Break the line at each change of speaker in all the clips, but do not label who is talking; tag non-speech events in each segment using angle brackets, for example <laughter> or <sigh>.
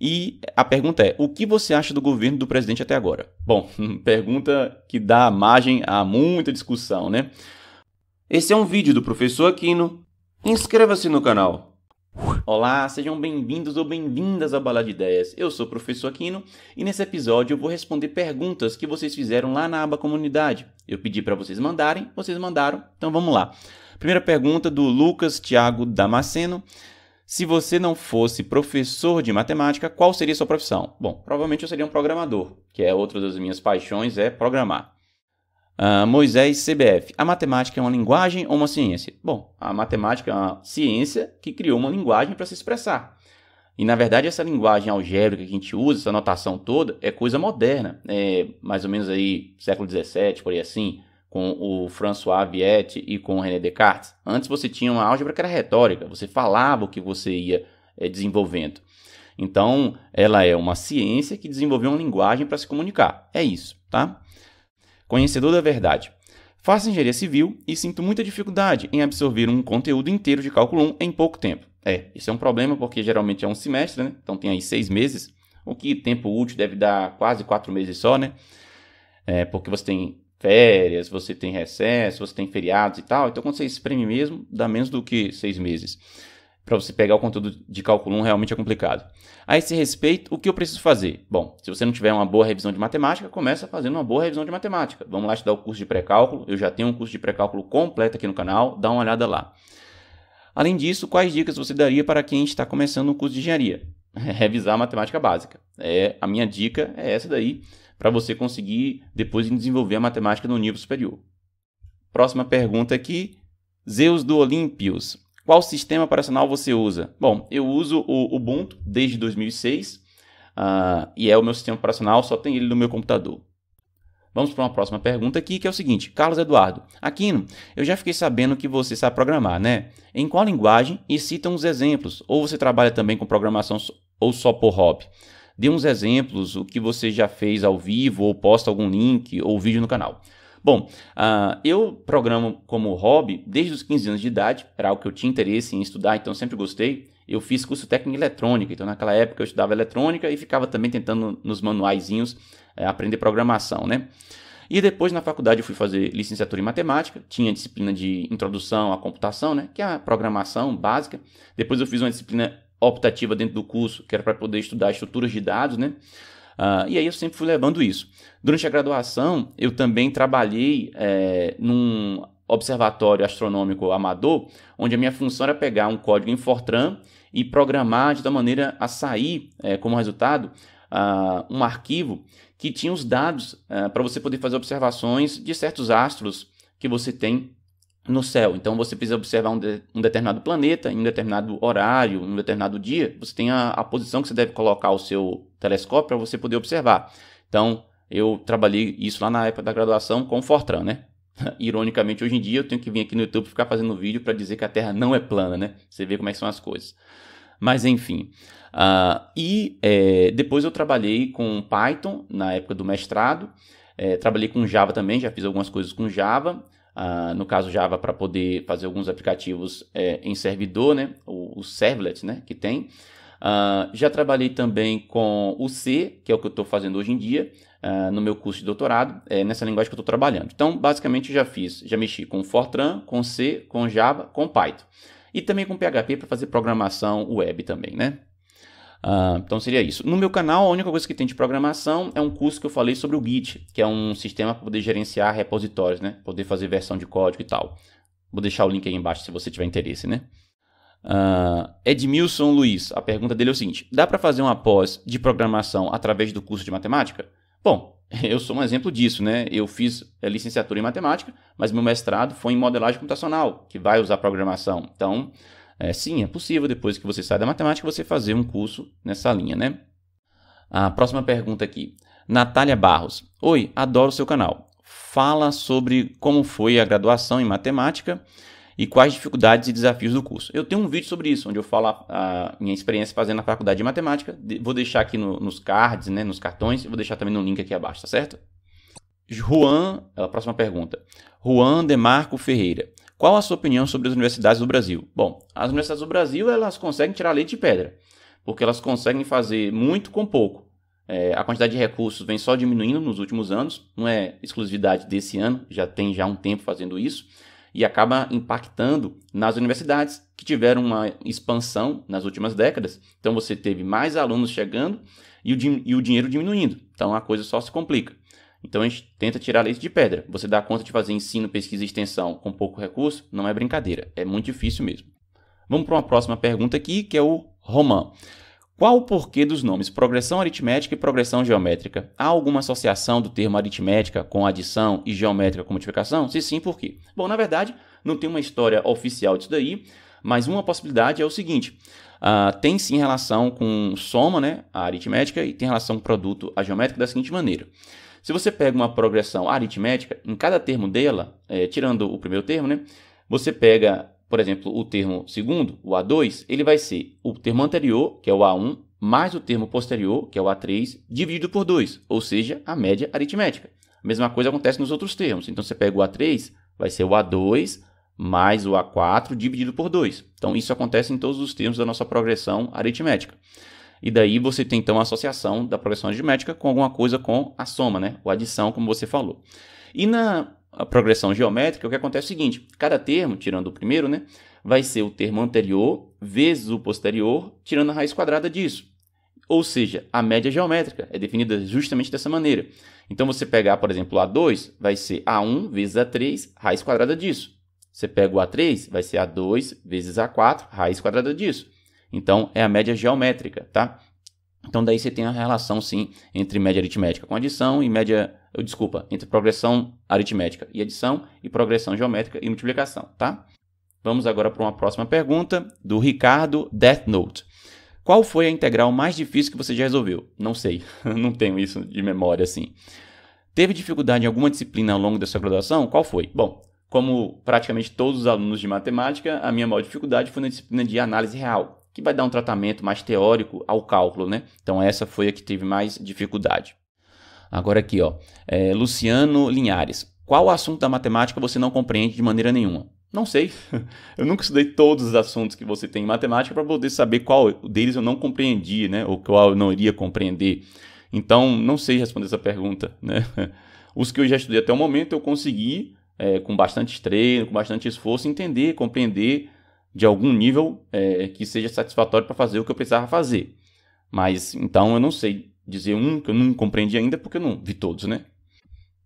E a pergunta é: o que você acha do governo do presidente até agora? Bom, <laughs> pergunta que dá margem a muita discussão, né? Esse é um vídeo do professor Aquino. Inscreva-se no canal. Olá, sejam bem-vindos ou bem-vindas à Bala de Ideias. Eu sou o professor Aquino e nesse episódio eu vou responder perguntas que vocês fizeram lá na aba comunidade. Eu pedi para vocês mandarem, vocês mandaram, então vamos lá. Primeira pergunta do Lucas Thiago Damasceno. Se você não fosse professor de matemática, qual seria sua profissão? Bom, provavelmente eu seria um programador, que é outra das minhas paixões, é programar. Uh, Moisés CBF. A matemática é uma linguagem ou uma ciência? Bom, a matemática é uma ciência que criou uma linguagem para se expressar. E na verdade essa linguagem algébrica que a gente usa, essa notação toda, é coisa moderna, é mais ou menos aí século XVII, por aí assim com o François Viette e com o René Descartes. Antes você tinha uma álgebra que era retórica, você falava o que você ia é, desenvolvendo. Então, ela é uma ciência que desenvolveu uma linguagem para se comunicar. É isso, tá? Conhecedor da verdade. Faço engenharia civil e sinto muita dificuldade em absorver um conteúdo inteiro de cálculo 1 em pouco tempo. É, isso é um problema porque geralmente é um semestre, né? Então tem aí seis meses, o que tempo útil deve dar quase quatro meses só, né? É, porque você tem férias, você tem recesso, você tem feriados e tal. Então, quando você espreme mesmo, dá menos do que seis meses. Para você pegar o conteúdo de cálculo 1, realmente é complicado. A esse respeito, o que eu preciso fazer? Bom, se você não tiver uma boa revisão de matemática, começa fazendo uma boa revisão de matemática. Vamos lá estudar o curso de pré-cálculo. Eu já tenho um curso de pré-cálculo completo aqui no canal, dá uma olhada lá. Além disso, quais dicas você daria para quem está começando um curso de engenharia? <laughs> revisar a matemática básica. É, a minha dica é essa daí para você conseguir depois desenvolver a matemática no nível superior. Próxima pergunta aqui. Zeus do Olympios. Qual sistema operacional você usa? Bom, eu uso o Ubuntu desde 2006 uh, ah, e é o meu sistema operacional, só tem ele no meu computador. Vamos para uma próxima pergunta aqui, que é o seguinte: Carlos Eduardo, Aquino, eu já fiquei sabendo que você sabe programar, né? Em qual linguagem? E cita uns exemplos. Ou você trabalha também com programação ou só por hobby? Dê uns exemplos, o que você já fez ao vivo, ou posta algum link ou vídeo no canal. Bom, uh, eu programo como hobby desde os 15 anos de idade, era algo que eu tinha interesse em estudar, então sempre gostei. Eu fiz curso técnico em eletrônica, então naquela época eu estudava eletrônica e ficava também tentando nos manuaizinhos eh, aprender programação, né? E depois na faculdade eu fui fazer licenciatura em matemática, tinha disciplina de introdução à computação, né, que é a programação básica. Depois eu fiz uma disciplina optativa dentro do curso, que era para poder estudar estruturas de dados, né? Uh, e aí eu sempre fui levando isso. Durante a graduação, eu também trabalhei é, num observatório astronômico amador, onde a minha função era pegar um código em Fortran e programar de tal maneira a sair é, como resultado uh, um arquivo que tinha os dados uh, eh, para você poder fazer observações de certos astros que você tem no céu. Então você precisa observar um, de, um, determinado planeta em um determinado horário, em um determinado dia. Você tem a, a posição que você deve colocar o seu telescópio para você poder observar. Então eu trabalhei isso lá na época da graduação com Fortran, né? <laughs> Ironicamente, hoje em dia eu tenho que vir aqui no YouTube ficar fazendo vídeo para dizer que a Terra não é plana, né? Você vê como é são as coisas. Mas enfim. Uh, e é, depois eu trabalhei com Python na época do mestrado. É, trabalhei com Java também, já fiz algumas coisas com Java. Ah, no caso Java, para poder fazer alguns aplicativos é, em servidor, né? o, o servlet né? que tem. Ah, já trabalhei também com o C, que é o que eu estou fazendo hoje em dia, ah, no meu curso de doutorado, é nessa linguagem que eu estou trabalhando. Então, basicamente, já fiz, já mexi com Fortran, com C, com Java, com Python. E também com PHP para fazer programação web também, né? Uh, então seria isso. No meu canal, a única coisa que tem de programação é um curso que eu falei sobre o Git, que é um sistema para poder gerenciar repositórios, né? Poder fazer versão de código e tal. Vou deixar o link aí embaixo se você tiver interesse, né? Uh, Edmilson Luiz, a pergunta dele é o seguinte: dá para fazer uma pós de programação através do curso de matemática? Bom, <laughs> eu sou um exemplo disso, né? Eu fiz é, licenciatura em matemática, mas meu mestrado foi em modelagem computacional, que vai usar programação. Então, é, sim, é possível depois que você sai da matemática você fazer um curso nessa linha, né? A próxima pergunta aqui. Natália Barros. Oi, adoro seu canal. Fala sobre como foi a graduação em matemática e quais dificuldades e desafios do curso. Eu tenho um vídeo sobre isso, onde eu falo a, minha experiência fazendo a faculdade de matemática. vou deixar aqui no, nos cards, né, nos cartões, e vou deixar também no link aqui abaixo, tá certo? Juan, é a próxima pergunta. Juan Demarco Ferreira. Qual a sua opinião sobre as universidades do Brasil? Bom, as universidades do Brasil elas conseguem tirar leite de pedra, porque elas conseguem fazer muito com pouco. É, a quantidade de recursos vem só diminuindo nos últimos anos, não é exclusividade desse ano, já tem já um tempo fazendo isso, e acaba impactando nas universidades que tiveram uma expansão nas últimas décadas. Então você teve mais alunos chegando e o, e o dinheiro diminuindo, então a coisa só se complica. Então a gente tenta tirar leite de pedra. Você dá conta de fazer ensino, pesquisa e extensão com pouco recurso? Não é brincadeira, é muito difícil mesmo. Vamos para uma próxima pergunta aqui, que é o Roman. Qual o porquê dos nomes progressão aritmética e progressão geométrica? Há alguma associação do termo aritmética com adição e geométrica com multiplicação? Se sim, por quê? Bom, na verdade, não tem uma história oficial disso daí, mas uma possibilidade é o seguinte: uh, tem sim relação com soma, né, a aritmética, e tem relação com produto a geométrica da seguinte maneira. Se você pega uma progressão aritmética, em cada termo dela, é, tirando o primeiro termo, né, você pega, por exemplo, o termo segundo, o A2, ele vai ser o termo anterior, que é o A1, mais o termo posterior, que é o A3, dividido por 2, ou seja, a média aritmética. A mesma coisa acontece nos outros termos. Então, você pega o A3, vai ser o A2 mais o A4 dividido por 2. Então, isso acontece em todos os termos da nossa progressão aritmética. E daí você tem então a associação da progressão aritmética com alguma coisa com a soma, né? Ou adição, como você falou. E na progressão geométrica, o que acontece é o seguinte: cada termo, tirando o primeiro, né, vai ser o termo anterior vezes o posterior, tirando a raiz quadrada disso. Ou seja, a média geométrica é definida justamente dessa maneira. Então você pegar, por exemplo, A2 vai ser A1 vezes A3, raiz quadrada disso. Você pega o A3, vai ser A2 vezes A4, raiz quadrada disso. Então é a média geométrica, tá? Então daí você tem a relação sim entre média aritmética com adição e média, eu, oh, desculpa, entre progressão aritmética e adição e progressão geométrica e multiplicação, tá? Vamos agora para uma próxima pergunta do Ricardo Death Note. Qual foi a integral mais difícil que você já resolveu? Não sei, <laughs> não tenho isso de memória assim. Teve dificuldade em alguma disciplina ao longo da sua graduação? Qual foi? Bom, como praticamente todos os alunos de matemática, a minha maior dificuldade foi na disciplina de análise real, que vai dar um tratamento mais teórico ao cálculo, né? Então essa foi a que teve mais dificuldade. Agora aqui, ó, é, Luciano Linhares. Qual assunto da matemática você não compreende de maneira nenhuma? Não sei. <laughs> Eu nunca estudei todos os assuntos que você tem em matemática para poder saber qual deles eu não compreendi, né? Ou qual eu não iria compreender. Então, não sei responder essa pergunta, né? <laughs> Os que eu já estudei até o momento, eu consegui, é, com bastante treino, com bastante esforço, entender, compreender de algum nível é, que seja satisfatório para fazer o que eu precisava fazer. Mas então eu não sei dizer um que eu não compreendi ainda porque eu não vi todos, né?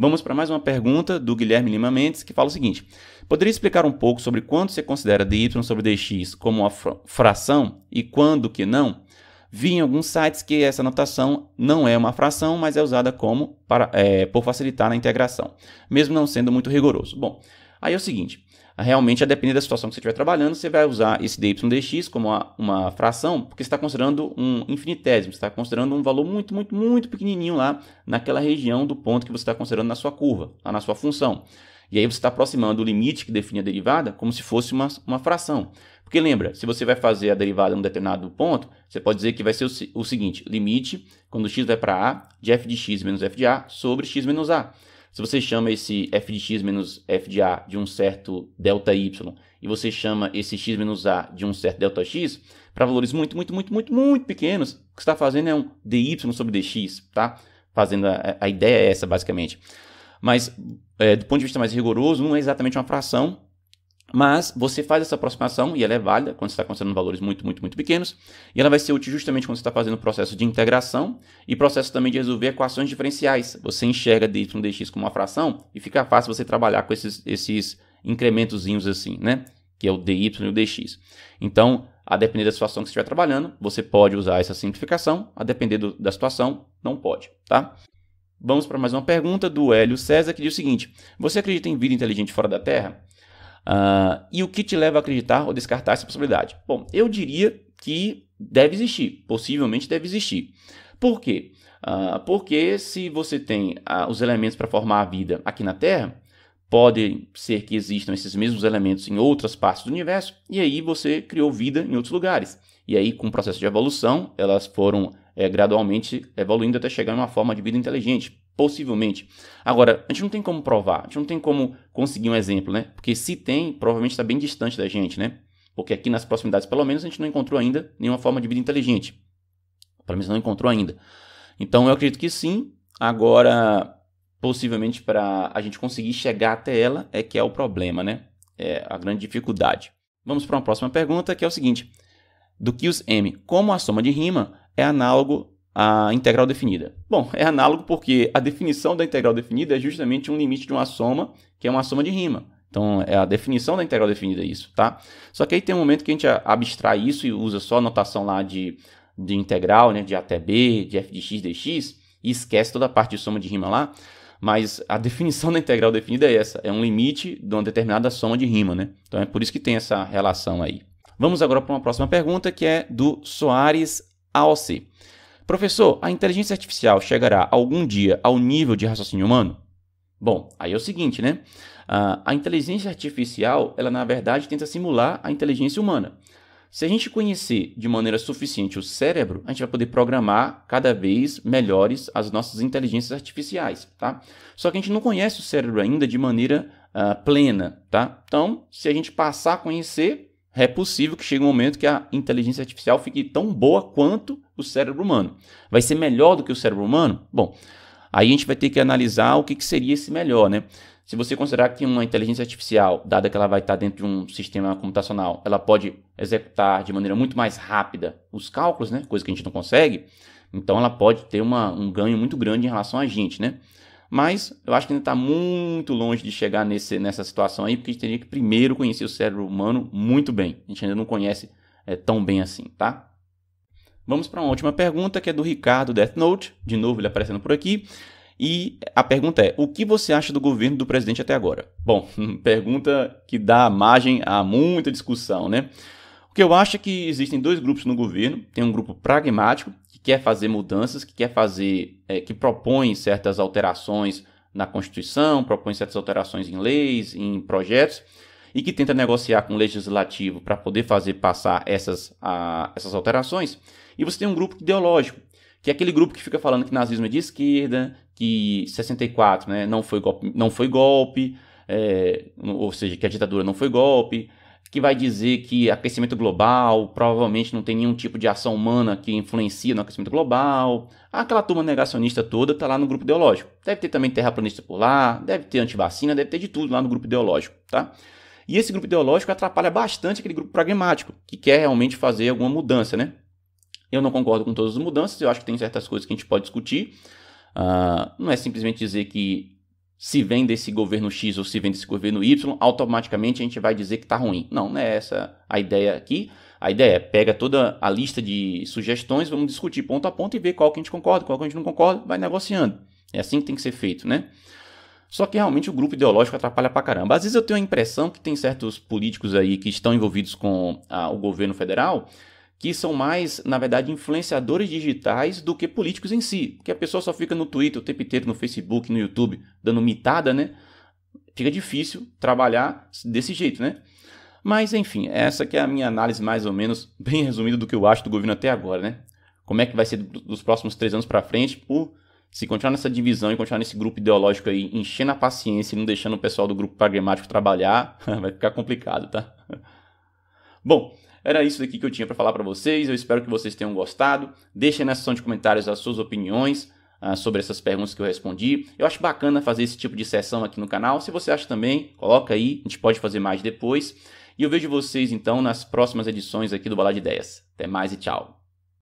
Vamos para mais uma pergunta do Guilherme Lima Mendes que fala o seguinte: Poderia explicar um pouco sobre quando você considera dy sobre dx como uma fração e quando que não? Vi em alguns sites que essa notação não é uma fração, mas é usada como para, é, por facilitar a integração, mesmo não sendo muito rigoroso. Bom, aí é o seguinte: realmente a depender da situação que você estiver trabalhando, você vai usar esse dy dx como uma, uma fração, porque você está considerando um infinitésimo, você está considerando um valor muito, muito, muito pequenininho lá naquela região do ponto que você está considerando na sua curva, lá na sua função. E aí você está aproximando o limite que define a derivada como se fosse uma, uma fração. Porque lembra, se você vai fazer a derivada em um determinado ponto, você pode dizer que vai ser o, o seguinte, limite, quando x vai para a, de f de x menos f de a sobre x menos a. Se você chama esse f de x menos f de a de um certo delta y e você chama esse x menos a de um certo delta x, para valores muito, muito, muito, muito, muito pequenos, o que você está fazendo é um dy sobre dx, tá? Fazendo a, a ideia é essa, basicamente. Mas, é, do ponto de vista mais rigoroso, não é exatamente uma fração, mas você faz essa aproximação e ela é válida quando você está considerando valores muito, muito, muito pequenos. E ela vai ser útil justamente quando você está fazendo o processo de integração e processo também de resolver equações diferenciais. Você enxerga dy dx como uma fração e fica fácil você trabalhar com esses, esses incrementozinhos assim, né? Que é o dy e o dx. Então, a depender da situação que você estiver trabalhando, você pode usar essa simplificação. A depender do, da situação, não pode, tá? Vamos para mais uma pergunta do Hélio César, que diz o seguinte. Você acredita em vida inteligente fora da Terra? Uh, e o que te leva a acreditar ou descartar essa possibilidade? Bom, eu diria que deve existir, possivelmente deve existir. Por quê? Uh, porque se você tem uh, os elementos para formar a vida aqui na Terra, pode ser que existam esses mesmos elementos em outras partes do universo, e aí você criou vida em outros lugares. E aí, com o processo de evolução, elas foram é, gradualmente evoluindo até chegar em uma forma de vida inteligente, possivelmente. Agora, a gente não tem como provar, a gente não tem como conseguir um exemplo, né? Porque se tem, provavelmente está bem distante da gente, né? Porque aqui nas proximidades, pelo menos, a gente não encontrou ainda nenhuma forma de vida inteligente. Pelo menos não encontrou ainda. Então, eu acredito que sim. Agora, possivelmente para a gente conseguir chegar até ela é que é o problema, né? É a grande dificuldade. Vamos para uma próxima pergunta, que é o seguinte: do que os M, como a soma de rima é análogo à integral definida? Bom, é análogo porque a definição da integral definida é justamente um limite de uma soma, que é uma soma de rima. Então, é a definição da integral definida isso, tá? Só que aí tem um momento que a gente abstrai isso e usa só a notação lá de, de integral, né, de a até b, de f de x dx, e esquece toda a parte de soma de rima lá. Mas a definição da integral definida é essa, é um limite de uma determinada soma de rima, né? Então é por isso que tem essa relação aí. Vamos agora para uma próxima pergunta que é do Soares AOC. Professor, a inteligência artificial chegará algum dia ao nível de raciocínio humano? Bom, aí é o seguinte, né? Uh, a inteligência artificial, ela na verdade tenta simular a inteligência humana. Se a gente conhecer de maneira suficiente o cérebro, a gente vai poder programar cada vez melhores as nossas inteligências artificiais, tá? Só que a gente não conhece o cérebro ainda de maneira uh, plena, tá? Então, se a gente passar a conhecer, é possível que chegue um momento que a inteligência artificial fique tão boa quanto o cérebro humano. Vai ser melhor do que o cérebro humano? Bom, aí a gente vai ter que analisar o que, que seria esse melhor, né? Se você considerar que uma inteligência artificial, dada que ela vai estar dentro de um sistema computacional, ela pode executar de maneira muito mais rápida os cálculos, né? Coisa que a gente não consegue. Então ela pode ter uma, um ganho muito grande em relação a gente, né? Mas eu acho que ainda está muito longe de chegar nesse, nessa situação aí, porque a gente teria que primeiro conhecer o cérebro humano muito bem. A gente ainda não conhece é, tão bem assim, tá? Vamos para uma última pergunta, que é do Ricardo Death Note, de novo ele aparecendo por aqui. E a pergunta é: o que você acha do governo do presidente até agora? Bom, <laughs> pergunta que dá margem a muita discussão, né? O que eu acho é que existem dois grupos no governo: tem um grupo pragmático, que quer fazer mudanças, que quer fazer, é, que propõe certas alterações na Constituição, propõe certas alterações em leis, em projetos, e que tenta negociar com o legislativo para poder fazer passar essas, a, essas alterações. E você tem um grupo ideológico, que é aquele grupo que fica falando que nazismo é de esquerda, que 64 né, não foi golpe, não foi golpe é, ou seja, que a ditadura não foi golpe, que vai dizer que aquecimento global provavelmente não tem nenhum tipo de ação humana que influencia no aquecimento global. Aquela turma negacionista toda está lá no grupo ideológico. Deve ter também terraplanista por lá, deve ter antivacina, deve ter de tudo lá no grupo ideológico, tá? E esse grupo ideológico atrapalha bastante aquele grupo pragmático, que quer realmente fazer alguma mudança, né? Eu não concordo com todas as mudanças, eu acho que tem certas coisas que a gente pode discutir. Uh, não é simplesmente dizer que se vem desse governo X ou se vem desse governo Y, automaticamente a gente vai dizer que está ruim. Não, não é essa a ideia aqui. A ideia é pega toda a lista de sugestões, vamos discutir ponto a ponto e ver qual que a gente concorda, qual que a gente não concorda, vai negociando. É assim que tem que ser feito, né? Só que realmente o grupo ideológico atrapalha pra caramba. Às vezes eu tenho a impressão que tem certos políticos aí que estão envolvidos com a, ah, o governo federal que são mais, na verdade, influenciadores digitais do que políticos em si. Porque a pessoa só fica no Twitter o tempo inteiro, no Facebook, no YouTube, dando mitada, né? Fica difícil trabalhar desse jeito, né? Mas enfim, essa que é a minha análise mais ou menos <laughs> bem resumida do que eu acho do governo até agora, né? Como é que vai ser dos próximos três anos para frente, por se continuar nessa divisão e continuar nesse grupo ideológico aí, enchendo a paciência e não deixando o pessoal do grupo pragmático trabalhar, <laughs> vai ficar complicado, tá? Bom, era isso daqui que eu tinha para falar para vocês. Eu espero que vocês tenham gostado. Deixem na seção de comentários as suas opiniões ah, sobre essas perguntas que eu respondi. Eu acho bacana fazer esse tipo de sessão aqui no canal. Se você acha também, coloca aí. A gente pode fazer mais depois. E eu vejo vocês então nas próximas edições aqui do Balada de Ideias. Até mais e tchau.